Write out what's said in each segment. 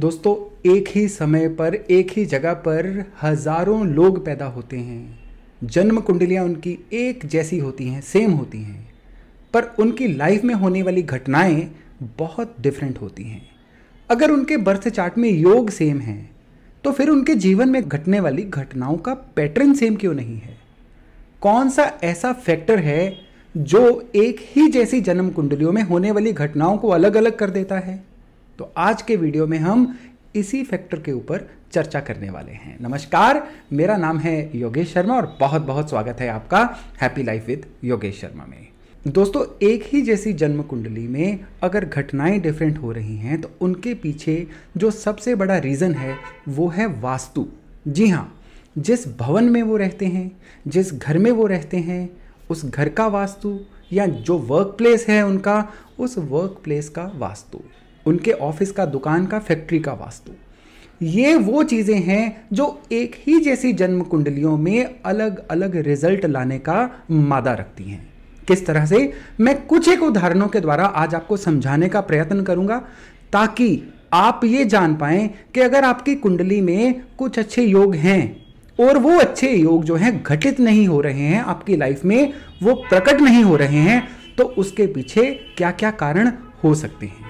दोस्तों एक ही समय पर एक ही जगह पर हजारों लोग पैदा होते हैं जन्म कुंडलियां उनकी एक जैसी होती हैं सेम होती हैं पर उनकी लाइफ में होने वाली घटनाएं बहुत डिफरेंट होती हैं अगर उनके बर्थ चार्ट में योग सेम है तो फिर उनके जीवन में घटने वाली घटनाओं का पैटर्न सेम क्यों नहीं है कौन सा ऐसा फैक्टर है जो एक ही जैसी जन्म कुंडलियों में होने वाली घटनाओं को अलग अलग कर देता है तो आज के वीडियो में हम इसी फैक्टर के ऊपर चर्चा करने वाले हैं नमस्कार मेरा नाम है योगेश शर्मा और बहुत बहुत स्वागत है आपका happy life with Yogesh Sharma में दोस्तों एक ही जैसी जन्म कुंडली में अगर घटनाएं डिफरेंट हो रही हैं तो उनके पीछे जो सबसे बड़ा रीज़न है वो है वास्तु जी हाँ जिस भवन में वो रहते हैं जिस घर में वो रहते हैं उस घर का वास्तु या जो वर्क प्लेस है उनका उस वर्क प्लेस का वास्तु उनके ऑफिस का दुकान का फैक्ट्री का वास्तु ये वो चीज़ें हैं जो एक ही जैसी जन्म कुंडलियों में अलग अलग रिजल्ट लाने का मादा रखती हैं किस तरह से मैं कुछ एक उदाहरणों के द्वारा आज आपको समझाने का प्रयत्न करूंगा ताकि आप ये जान पाएं कि अगर आपकी कुंडली में कुछ अच्छे योग हैं और वो अच्छे योग जो हैं घटित नहीं हो रहे हैं आपकी लाइफ में वो प्रकट नहीं हो रहे हैं तो उसके पीछे क्या क्या कारण हो सकते हैं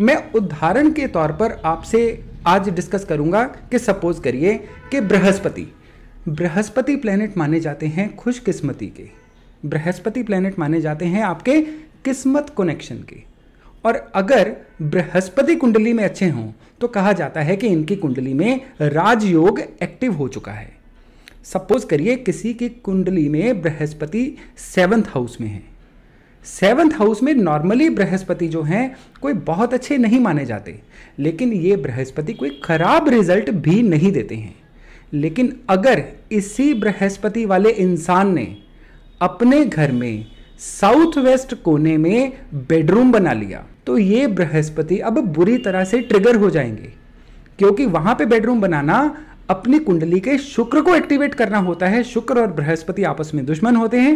मैं उदाहरण के तौर पर आपसे आज डिस्कस करूंगा कि सपोज करिए कि बृहस्पति बृहस्पति प्लैनेट माने जाते हैं खुशकिस्मती के बृहस्पति प्लैनेट माने जाते हैं आपके किस्मत कनेक्शन के और अगर बृहस्पति कुंडली में अच्छे हों तो कहा जाता है कि इनकी कुंडली में राजयोग एक्टिव हो चुका है सपोज करिए किसी की कुंडली में बृहस्पति सेवन्थ हाउस में है सेवंथ हाउस में नॉर्मली बृहस्पति जो हैं कोई बहुत अच्छे नहीं माने जाते लेकिन ये बृहस्पति कोई खराब रिजल्ट भी नहीं देते हैं लेकिन अगर इसी बृहस्पति वाले इंसान ने अपने घर में साउथ वेस्ट कोने में बेडरूम बना लिया तो ये बृहस्पति अब बुरी तरह से ट्रिगर हो जाएंगे क्योंकि वहां पे बेडरूम बनाना अपनी कुंडली के शुक्र को एक्टिवेट करना होता है शुक्र और बृहस्पति आपस में दुश्मन होते हैं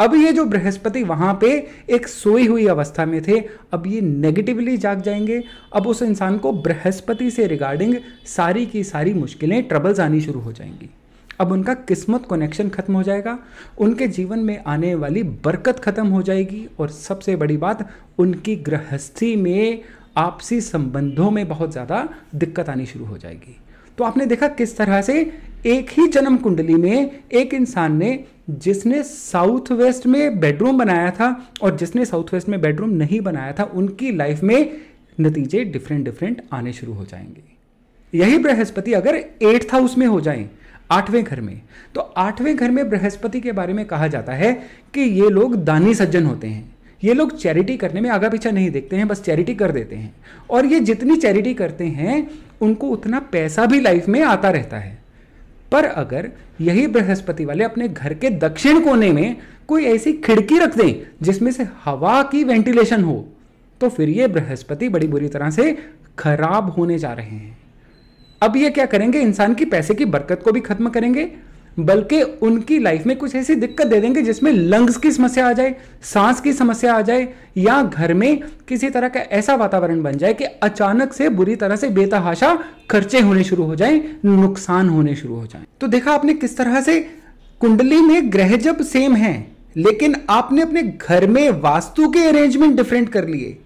अब ये जो बृहस्पति वहां पे एक सोई हुई अवस्था में थे अब ये नेगेटिवली जाग जाएंगे अब उस इंसान को बृहस्पति से रिगार्डिंग सारी की सारी मुश्किलें ट्रबल्स आनी शुरू हो जाएंगी अब उनका किस्मत कनेक्शन खत्म हो जाएगा उनके जीवन में आने वाली बरकत खत्म हो जाएगी और सबसे बड़ी बात उनकी गृहस्थी में आपसी संबंधों में बहुत ज़्यादा दिक्कत आनी शुरू हो जाएगी तो आपने देखा किस तरह से एक ही जन्म कुंडली में एक इंसान ने जिसने साउथ वेस्ट में बेडरूम बनाया था और जिसने साउथ वेस्ट में बेडरूम नहीं बनाया था उनकी लाइफ में नतीजे डिफरेंट डिफरेंट आने शुरू हो जाएंगे यही बृहस्पति अगर एट्थ हाउस में हो जाए आठवें घर में तो आठवें घर में बृहस्पति के बारे में कहा जाता है कि ये लोग दानी सज्जन होते हैं ये लोग चैरिटी करने में आगा पीछा नहीं देखते हैं बस चैरिटी कर देते हैं और ये जितनी चैरिटी करते हैं उनको उतना पैसा भी लाइफ में आता रहता है पर अगर यही बृहस्पति वाले अपने घर के दक्षिण कोने में कोई ऐसी खिड़की रख दें जिसमें से हवा की वेंटिलेशन हो तो फिर ये बृहस्पति बड़ी बुरी तरह से खराब होने जा रहे हैं अब ये क्या करेंगे इंसान की पैसे की बरकत को भी खत्म करेंगे बल्कि उनकी लाइफ में कुछ ऐसी दिक्कत दे देंगे जिसमें लंग्स की समस्या आ जाए सांस की समस्या आ जाए या घर में किसी तरह का ऐसा वातावरण बन जाए कि अचानक से बुरी तरह से बेतहाशा खर्चे होने शुरू हो जाए नुकसान होने शुरू हो जाए तो देखा आपने किस तरह से कुंडली में ग्रह जब सेम है लेकिन आपने अपने घर में वास्तु के अरेंजमेंट डिफरेंट कर लिए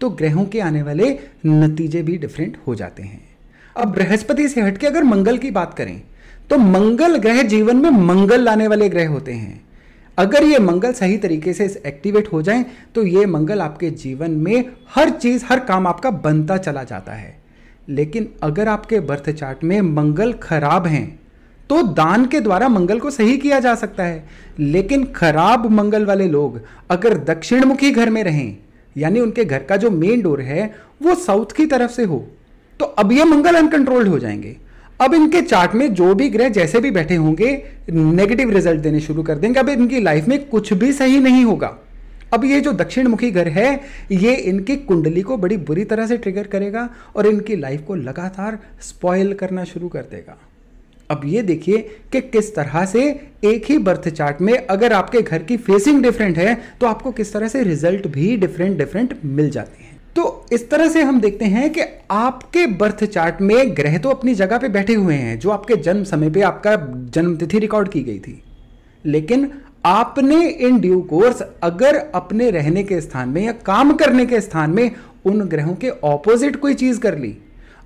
तो ग्रहों के आने वाले नतीजे भी डिफरेंट हो जाते हैं अब बृहस्पति से हटके अगर मंगल की बात करें तो मंगल ग्रह जीवन में मंगल लाने वाले ग्रह होते हैं अगर ये मंगल सही तरीके से एक्टिवेट हो जाए तो ये मंगल आपके जीवन में हर चीज़ हर काम आपका बनता चला जाता है लेकिन अगर आपके बर्थ चार्ट में मंगल खराब हैं तो दान के द्वारा मंगल को सही किया जा सकता है लेकिन खराब मंगल वाले लोग अगर दक्षिणमुखी घर में रहें यानी उनके घर का जो मेन डोर है वो साउथ की तरफ से हो तो अब ये मंगल अनकंट्रोल्ड हो जाएंगे अब इनके चार्ट में जो भी ग्रह जैसे भी बैठे होंगे नेगेटिव रिजल्ट देने शुरू कर देंगे अब इनकी लाइफ में कुछ भी सही नहीं होगा अब ये जो दक्षिण मुखी घर है ये इनकी कुंडली को बड़ी बुरी तरह से ट्रिगर करेगा और इनकी लाइफ को लगातार स्पॉयल करना शुरू कर देगा अब ये देखिए कि किस तरह से एक ही बर्थ चार्ट में अगर आपके घर की फेसिंग डिफरेंट है तो आपको किस तरह से रिजल्ट भी डिफरेंट डिफरेंट मिल जाते हैं तो इस तरह से हम देखते हैं कि आपके बर्थ चार्ट में ग्रह तो अपनी जगह पे बैठे हुए हैं जो आपके जन्म समय पे आपका जन्मतिथि रिकॉर्ड की गई थी लेकिन आपने इन ड्यू कोर्स अगर अपने रहने के स्थान में या काम करने के स्थान में उन ग्रहों के ऑपोजिट कोई चीज़ कर ली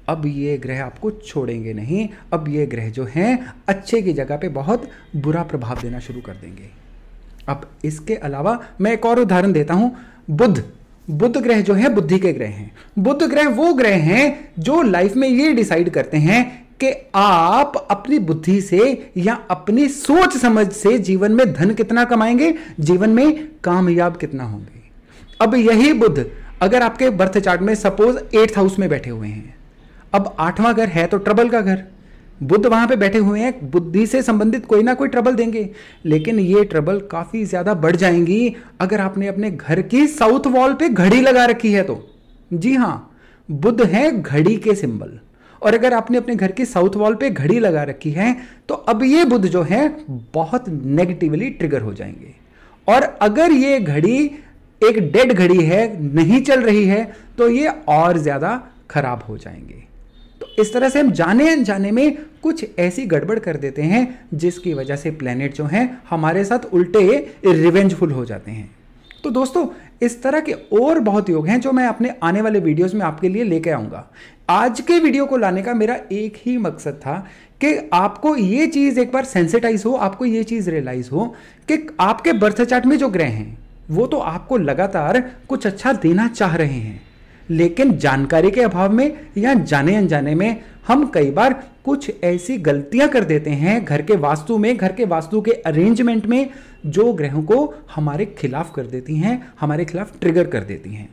अब ये ग्रह आपको छोड़ेंगे नहीं अब ये ग्रह जो हैं अच्छे की जगह पे बहुत बुरा प्रभाव देना शुरू कर देंगे अब इसके अलावा मैं एक और उदाहरण देता हूं बुद्ध बुद्ध ग्रह जो है बुद्धि के ग्रह हैं बुद्ध ग्रह वो ग्रह हैं जो लाइफ में ये डिसाइड करते हैं कि आप अपनी बुद्धि से या अपनी सोच समझ से जीवन में धन कितना कमाएंगे जीवन में कामयाब कितना होंगे अब यही बुद्ध अगर आपके बर्थ चार्ट में सपोज एट्थ हाउस में बैठे हुए हैं अब आठवां घर है तो ट्रबल का घर बुद्ध वहां पे बैठे हुए हैं बुद्धि से संबंधित कोई ना कोई ट्रबल देंगे लेकिन ये ट्रबल काफ़ी ज़्यादा बढ़ जाएंगी अगर आपने अपने घर की साउथ वॉल पे घड़ी लगा रखी है तो जी हाँ बुद्ध है घड़ी के सिंबल और अगर आपने अपने घर की साउथ वॉल पे घड़ी लगा रखी है तो अब ये बुद्ध जो है बहुत नेगेटिवली ट्रिगर हो जाएंगे और अगर ये घड़ी एक डेड घड़ी है नहीं चल रही है तो ये और ज़्यादा खराब हो जाएंगे इस तरह से हम जाने अनजाने में कुछ ऐसी गड़बड़ कर देते हैं जिसकी वजह से प्लैनेट जो हैं हमारे साथ उल्टे रिवेंजफुल हो जाते हैं तो दोस्तों इस तरह के और बहुत योग हैं जो मैं अपने आने वाले वीडियोस में आपके लिए लेके आऊँगा आज के वीडियो को लाने का मेरा एक ही मकसद था कि आपको ये चीज़ एक बार सेंसिटाइज हो आपको ये चीज़ रियलाइज हो कि आपके बर्थ चार्ट में जो ग्रह हैं वो तो आपको लगातार कुछ अच्छा देना चाह रहे हैं लेकिन जानकारी के अभाव में या जाने अनजाने में हम कई बार कुछ ऐसी गलतियां कर देते हैं घर के वास्तु में घर के वास्तु के अरेंजमेंट में जो ग्रहों को हमारे खिलाफ कर देती हैं हमारे खिलाफ ट्रिगर कर देती हैं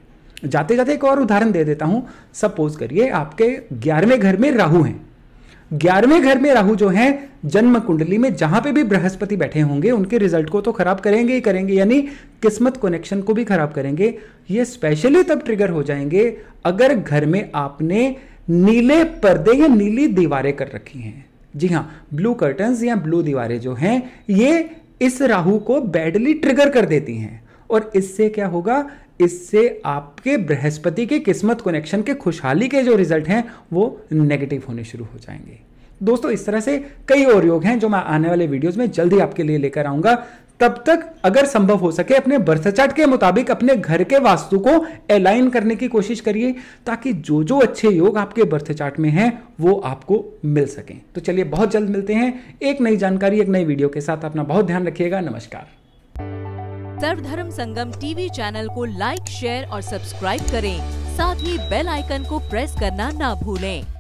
जाते जाते एक और उदाहरण दे देता हूं सपोज करिए आपके ग्यारहवें घर में राहु हैं ग्यारहवें घर में राहु जो है जन्म कुंडली में जहां पे भी बृहस्पति बैठे होंगे उनके रिजल्ट को तो खराब करेंगे ही करेंगे यानी किस्मत कनेक्शन को भी खराब करेंगे ये स्पेशली तब ट्रिगर हो जाएंगे अगर घर में आपने नीले पर्दे या नीली दीवारें कर रखी हैं जी हाँ ब्लू कर्टन या ब्लू दीवारें जो हैं ये इस राहु को बैडली ट्रिगर कर देती हैं और इससे क्या होगा इससे आपके बृहस्पति के किस्मत कनेक्शन के खुशहाली के जो रिजल्ट हैं वो नेगेटिव होने शुरू हो जाएंगे दोस्तों इस तरह से कई और योग हैं जो मैं आने वाले वीडियोस में जल्दी आपके लिए लेकर आऊंगा तब तक अगर संभव हो सके अपने बर्थ चार्ट के मुताबिक अपने घर के वास्तु को अलाइन करने की कोशिश करिए ताकि जो जो अच्छे योग आपके बर्थ चार्ट में हैं वो आपको मिल सकें तो चलिए बहुत जल्द मिलते हैं एक नई जानकारी एक नई वीडियो के साथ अपना बहुत ध्यान रखिएगा नमस्कार सर्वधर्म संगम टीवी चैनल को लाइक शेयर और सब्सक्राइब करें साथ ही बेल आइकन को प्रेस करना ना भूलें